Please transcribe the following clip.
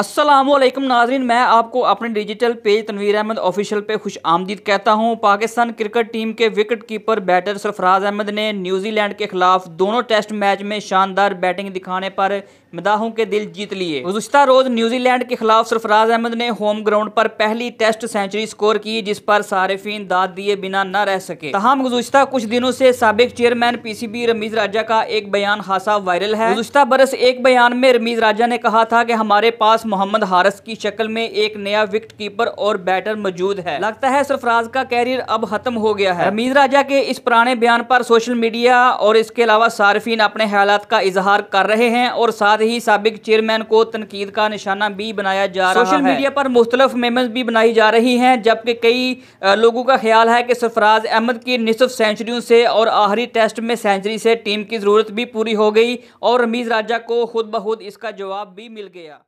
असलम नाजरीन मैं आपको अपने digital page Tanveer Ahmed official पे खुश आमदीद कहता हूँ पाकिस्तान क्रिकेट टीम के wicket keeper batter Sarfaraz Ahmed ने न्यूजीलैंड के खिलाफ दोनों टेस्ट मैच में शानदार बैटिंग दिखाने पर मदाहों के दिल जीत लिए गुजशत रोज न्यूजीलैंड के खिलाफ सरफराज अहमद ने होम ग्राउंड पर पहली टेस्ट सेंचुरी स्कोर की जिस पर सार्फिन दाद दिए बिना न रह सके तहम गुजशत कुछ दिनों से सबक chairman P C B Rameez Raja का एक बयान खासा वायरल है गुजशत बरस एक बयान में रमीज राजा ने कहा था कि हमारे पास मोहम्मद हारस की शक्ल में एक नया विकेट कीपर और बैटर मौजूद है लगता है सरफराज का कैरियर अब खत्म हो गया है रमीज राजा के इस पुराने बयान पर सोशल मीडिया और इसके अलावा सार्फिन अपने हालात का इजहार कर रहे हैं और साथ ही सबक चेयरमैन को तनकीद का निशाना भी बनाया जा रहा है सोशल मीडिया पर मुख्तलिफ मेमस भी बनाई जा रही है जबकि कई लोगों का ख्याल है कि सरफराज अहमद की निसफ सेंचुरियों से और आखिरी टेस्ट में सेंचुरी से टीम की ज़रूरत भी पूरी हो गई और रमीज़ राजा को खुद बहुत इसका जवाब भी मिल गया